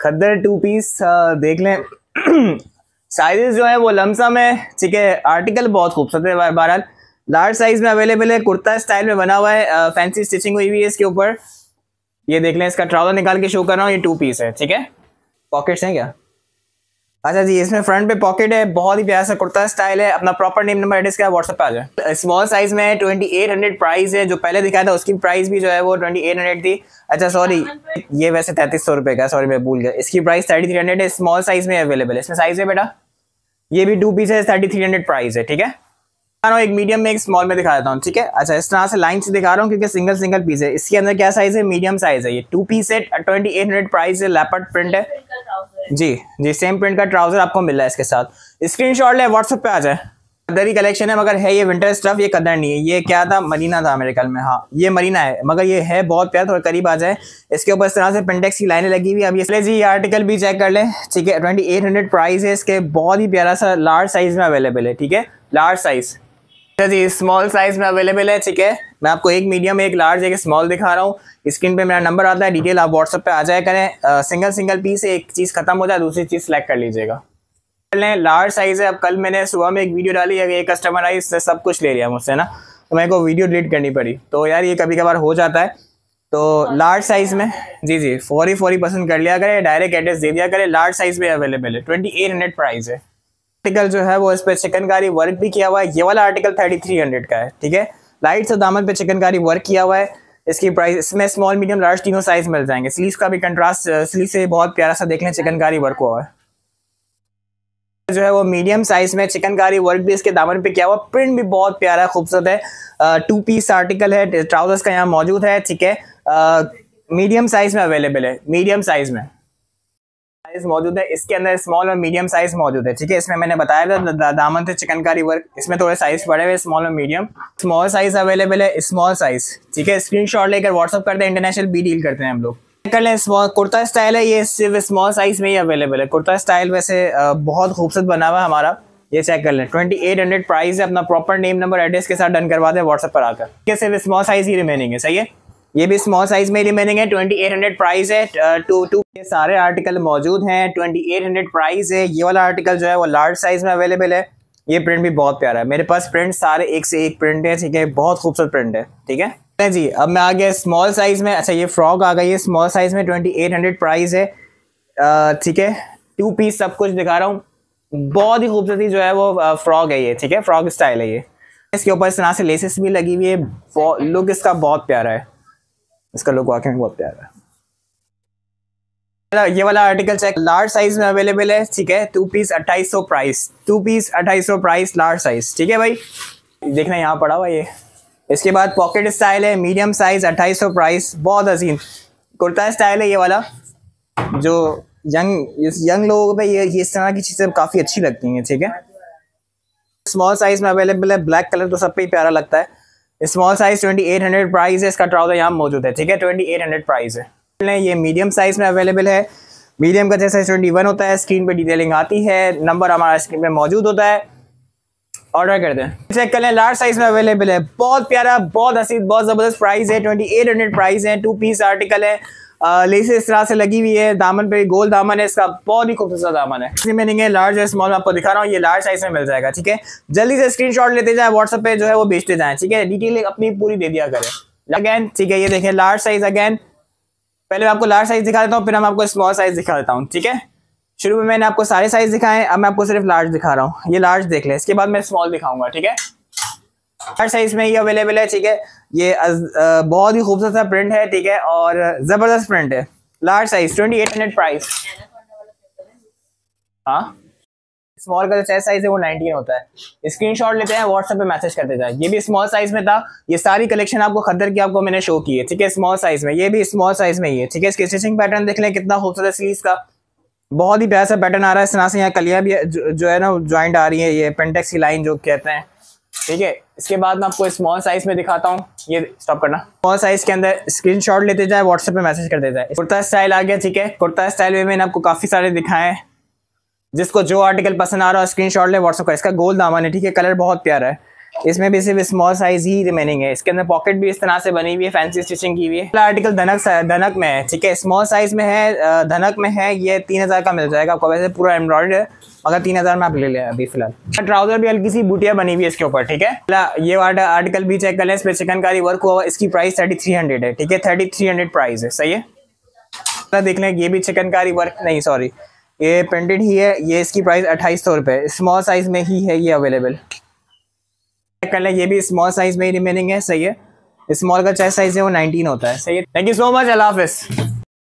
khaddar to piece देख लें sizes जो है वो लमसम है ठीक है आर्टिकल बहुत खूबसूरत है बहरहाल लार्ज साइज में अवेलेबल है कुर्ता स्टाइल में बना हुआ है फैंसी स्टिचिंग हुई हुई है इसके ऊपर ये देख लें इसका ट्राउजर निकाल के शो कर रहा हूँ ये टू पीस है ठीक है पॉकेट्स हैं क्या अच्छा जी इसमें फ्रंट पे पॉकेट है बहुत ही प्यारा कुर्ता स्टाइल है अपना प्रॉपर नेम नंबर एड्रेस क्या व्हाट्सएप पे आ जाए स्मॉल साइज में ट्वेंटी एट हंड्रेड प्राइस है जो पहले दिखाया था उसकी प्राइस भी जो है वो ट्वेंटी एट हंड्रेड थी अच्छा सॉरी ये वैसे तैतीस सौ रुपए का सॉरी मैं भूल गया इसकी प्राइस थर्टी थ्री हंड्रेड है स्मॉल साइज में अवेलेबल है इसमें साइज है बेटा ये भी टू पीस है थर्टी थ्री हंड्रेड प्राइस है ठीक है एक मीडियम में एक स्मॉल में दिखा देता हूँ ठीक है अच्छा इस तरह से लाइन से दिखा रहा हूँ क्योंकि सिंगल सिंगल पीस है इसके अंदर क्या साइज है मीडियम साइज है ये टू पीस है ट्वेंटी एट हंड्रेड प्राइस है लैपट प्रिंट है जी जी सेम प्रिंट का ट्राउजर आपको मिल रहा है इसके साथ स्क्रीन शॉट ले व्हाट्सअप पे आ जाए ही कलेक्शन है मगर है ये विंटर स्टफ ये कदर नहीं है ये क्या था मरीना था मेरे ख्याल में हाँ ये मरीना है मगर ये है बहुत प्यार थोड़ा करीब आ जाए इसके ऊपर इस तरह से पेंटेक्स की लाइनें लगी हुई अब इसलिए जी ये आर्टिकल भी चेक कर लें ठीक है ट्वेंटी एट हंड्रेड प्राइस है इसके बहुत ही प्यारा सा लार्ज साइज में अवेलेबल है ठीक है लार्ज साइज़ अच्छा जी स्मॉल साइज में अवेलेबल है ठीक है मैं आपको एक मीडियम एक लार्ज एक स्मॉल दिखा रहा हूँ स्क्रीन पे मेरा नंबर आता है डिटेल आप व्हाट्सअप पे आ जाए करें आ, सिंगल सिंगल पीस एक चीज़ खत्म हो जाए दूसरी चीज़ सेलेक्ट कर लीजिएगा लार्ज साइज़ है अब कल मैंने सुबह में एक वीडियो डाली एक कस्टमर आई इससे सब कुछ ले लिया मुझसे ना तो मेरे को वीडियो डिलीट करनी पड़ी तो यार ये कभी कभार हो जाता है तो लार्ज साइज में जी जी फोरी फोरी पसंद कर लिया करें डायरेक्ट एड्रेस दे दिया करें लार्ज साइज में अवेलेबल है ट्वेंटी एट हंड्रेड प्राइस है आर्टिकल जो है वो इस पर चिकनकारी वर्क भी किया हुआ है ये वाला आर्टिकल थर्टी थ्री हंड्रेड का है ठीक है लाइट से दामन पे चिकनकारी वर्क किया हुआ है इसकी प्राइस इसमें स्मॉल मीडियम लार्ज तीनों साइज मिल जाएंगे स्लीव का भी कंट्रास्ट स्लीव से बहुत प्यारा सा देख लें चिकनकारी वर्क हुआ है जो है वो मीडियम साइज में चिकनकारी वर्क भी इसके दामन पे किया हुआ प्रिंट भी बहुत प्यारा खूबसूरत है टू पीस आर्टिकल है ट्राउजर्स का यहाँ मौजूद है ठीक है मीडियम साइज में अवेलेबल है मीडियम साइज में साइज मौजूद है इसके अंदर स्मॉल और मीडियम साइज मौजूद है ठीक है इसमें मैंने बताया था दामन से चिकनकारी वर्क इसमें थोड़े साइज पड़े हुए स्मॉल और मीडियम स्मॉल साइज अवेलेबल है स्मॉल साइज ठीक है स्क्रीन शॉट लेकर व्हाट्सअप करते हैं इंटरनेशनल बी डील करते हैं हम लोग कर लें कुर्ता स्टाइल है ये सिर्फ स्मॉल साइज में ही अवेलेबल है कुर्ता स्टाइल वैसे बहुत खूबसूरत बना हुआ है हमारा ये चेक कर लें ट्वेंटी एट हंड्रेड प्राइस है अपना प्रॉपर नेम नंबर एड्रेस के साथ डन करवा दें व्हाट्सएप पर आकर सिर्फ स्मॉल साइज ही रिमेनिंग है सही है ये भी स्मॉल साइज में रिमेनिंग है ट्वेंटी एट हंड्रेड प्राइस है टू टू के सारे आर्टिकल मौजूद हैं ट्वेंटी एट हंड्रेड प्राइस है ये वाला आर्टिकल जो है वो लार्ज साइज में अवेलेबल है ये प्रिंट भी बहुत प्यारा है मेरे पास प्रिंट सारे एक से एक प्रिंट है ठीक है बहुत खूबसूरत प्रिंट है ठीक है जी अब मैं आ गया स्मॉल साइज में अच्छा ये फ्रॉक आ गई है स्मॉल साइज में ट्वेंटी एट हंड्रेड प्राइस है ठीक है टू पीस सब कुछ दिखा रहा हूँ बहुत ही खूबसूरती जो है वो फ्रॉक है ये ठीक है फ्रॉक स्टाइल है ये इसके ऊपर इस तरह से लेसेस भी लगी हुई है लुक इसका बहुत प्यारा है इसका लुक वाकई में बहुत प्यारा है ये वाला आर्टिकल चेक लार्ज साइज में अवेलेबल है ठीक है टू पीस अट्ठाईस सौ प्राइस टू पीस अट्ठाईस सौ प्राइस लार्ज साइज ठीक है भाई देखना यहाँ पड़ा हुआ ये इसके बाद पॉकेट स्टाइल है मीडियम साइज अट्ठाईस सौ प्राइस बहुत अजीम कुर्ता स्टाइल है ये वाला जो यंग यंग लोगों पे ये ये इस तरह की चीज़ें काफ़ी अच्छी लगती हैं ठीक है स्मॉल साइज में अवेलेबल है ब्लैक कलर तो सब पे ही प्यारा लगता है स्मॉल साइज 2800 प्राइस है इसका ट्राउजर तो यहाँ मौजूद है ठीक है 2800 प्राइस है ये मीडियम साइज में अवेलेबल है मीडियम का जैसा ट्वेंटी वन होता है स्क्रीन पे डिटेलिंग आती है नंबर हमारा स्क्रीन पे मौजूद होता है ऑर्डर कर दें चेक कर लें लार्ज साइज में अवेलेबल है बहुत प्यारा बहुत हसीद बहुत ज़बरदस्त प्राइस है ट्वेंटी एट हंड्रेड प्राइस है टू पीस आर्टिकल है लेस इस तरह से लगी हुई है दामन पे गोल दामन है इसका बहुत ही खूबसूरत दामन है इसमें मैंने लार्ज और स्मॉल आपको दिखा रहा हूँ ये लार्ज साइज में मिल जाएगा ठीक है जल्दी से स्क्रीन लेते जाए व्हाट्सअप पे जो है वो भेजते जाए ठीक है डिटेल अपनी पूरी दे दिया करें अगैन ठीक है ये देखें लार्ज साइज अगैन पहले मैं आपको लार्ज साइज दिखा देता हूँ फिर हम आपको स्मॉल साइज दिखा देता हूँ ठीक है शुरू में मैंने आपको सारे साइज दिखाए अब मैं आपको सिर्फ लार्ज दिखा रहा हूँ ये लार्ज देख ले इसके बाद मैं स्मॉल दिखाऊंगा ठीक है हर साइज में ये अवेलेबल है ठीक है ये बहुत ही खूबसूरत सा प्रिंट है ठीक है और जबरदस्त प्रिंट है large size twenty eight hundred price हाँ स्मॉल का जो चेस्ट साइज है वो नाइनटीन होता है स्क्रीनशॉट लेते हैं व्हाट्सएप पे मैसेज करते जाए ये भी स्मॉल साइज में था ये सारी कलेक्शन आपको खदर की आपको मैंने शो की है ठीक है स्मॉल साइज में ये भी स्मॉल साइज में ही है ठीक है इसके स्टिचिंग पैटर्न देख लें कितना खूबसूरत सीरीज का बहुत ही प्यारा सा पैटर्न आ रहा है इस तरह से यहाँ कलिया भी जो है ना ज्वाइंट आ रही है ये पेंटेक्स की लाइन जो कहते हैं ठीक है इसके बाद मैं आपको स्मॉल साइज में दिखाता हूँ ये स्टॉप करना स्मॉल साइज के अंदर स्क्रीन शॉट लेते जाए व्हाट्सएप पे मैसेज कर देता है कुर्ता स्टाइल आ गया ठीक है कुर्ता स्टाइल में मैंने आपको काफ़ी सारे दिखाए हैं जिसको जो आर्टिकल पसंद आ रहा है स्क्रीन शॉट ले व्हाट्सअप का इसका गोल दामा है ठीक है कलर बहुत प्यारा है इसमें भी सिर्फ स्मॉल साइज ही रिमेनिंग है इसके अंदर पॉकेट भी इस तरह से बनी हुई है फैंसी स्टिचिंग की हुई है आर्टिकल धनक धनक में है ठीक है स्मॉल साइज में है धनक में है ये तीन हज़ार का मिल जाएगा आपको वैसे पूरा एम्ब्रॉयड है मगर तीन हज़ार में आप ले लें अभी फिलहाल ट्राउजर भी हल्की सी बूटिया बनी हुई है इसके ऊपर ठीक है ये आर्टिकल भी चेक कर लें इस चिकनकारी वर्क हुआ इसकी प्राइस थर्टी थ्री हंड्रेड है ठीक है थर्टी थ्री हंड्रेड प्राइस है सही है देख लें ये भी चिकनकारी वर्क नहीं सॉरी ये प्रिंटेड ही है ये इसकी प्राइस अट्ठाईस सौ रुपये स्मॉल साइज़ में ही है ये अवेलेबल चेक कर लें ये भी स्मॉल साइज में ही रिमेनिंग है सही है स्मॉल का चेस्ट साइज है वो 19 होता है सही है थैंक यू सो मच अल्लाह हाफिज़